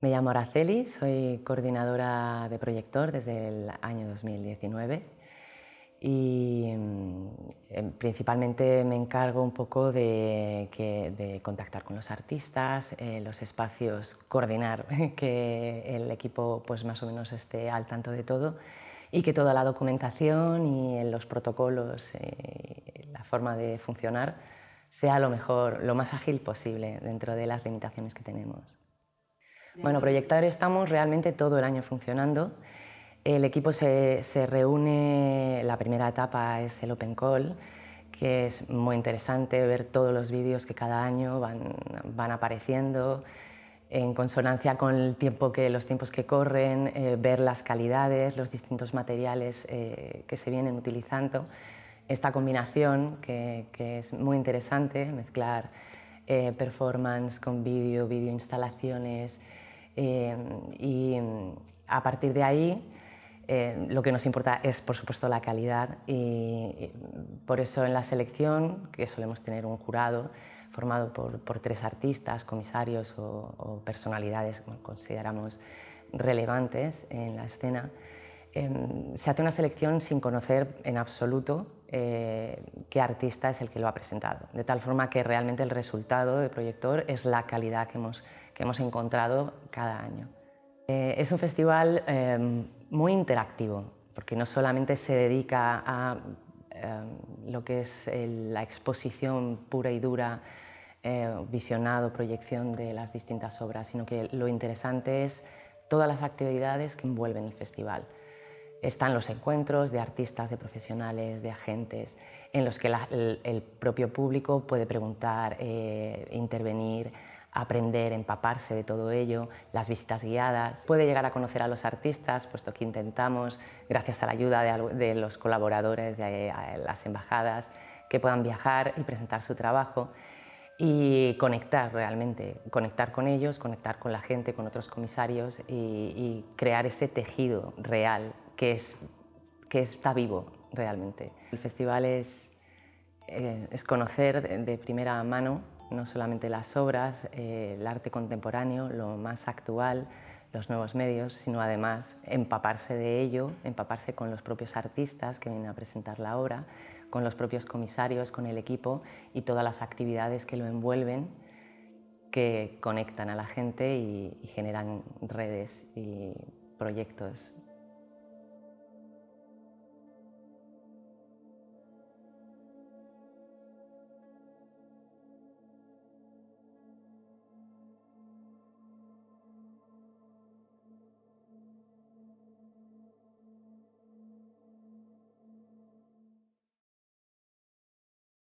Me llamo Araceli, soy coordinadora de Proyector desde el año 2019 y mm, em, principalmente me encargo un poco de, contactar con los artistas, eh, los espacios, coordinar que el equipo pues más o menos esté al tanto de todo y que toda la documentación y los protocolos, eh, y la forma de funcionar sea lo mejor, lo más ágil posible dentro de las limitaciones que tenemos. Bueno, Proyectar estamos realmente todo el año funcionando. El equipo se, se reúne, la primera etapa es el Open Call, que es muy interesante ver todos los vídeos que cada año van, van apareciendo en consonancia con el tiempo que, los tiempos que corren, eh, ver las calidades, los distintos materiales eh, que se vienen utilizando. Esta combinación que, que es muy interesante, mezclar eh, performance con vídeo, vídeo instalaciones, eh, y a partir de ahí, eh, lo que nos importa es, por supuesto, la calidad. Y, por eso en la selección, que solemos tener un jurado formado por, tres artistas, comisarios o, personalidades que consideramos relevantes en la escena, eh, se hace una selección sin conocer en absoluto eh, qué artista es el que lo ha presentado. De tal forma que realmente el resultado del Proyector es la calidad que hemos, encontrado cada año. Eh, es un festival eh, muy interactivo, porque no solamente se dedica a lo que es la exposición pura y dura, visionado, proyección de las distintas obras, sino que lo interesante es todas las actividades que envuelven el festival. Están los encuentros de artistas, de profesionales, de agentes, en los que el, propio público puede preguntar, eh, intervenir, aprender, empaparse de todo ello, las visitas guiadas. Puede llegar a conocer a los artistas, puesto que intentamos, gracias a la ayuda de, los colaboradores de las embajadas, que puedan viajar y presentar su trabajo y conectar realmente, conectar con ellos, conectar con la gente, con otros comisarios y crear ese tejido real que, es, que está vivo realmente. El festival es, eh, es conocer de, primera mano no solamente las obras, eh, el arte contemporáneo, lo más actual, los nuevos medios, sino además empaparse de ello, empaparse con los propios artistas que vienen a presentar la obra, con los propios comisarios, con el equipo y todas las actividades que lo envuelven, que conectan a la gente y generan redes y proyectos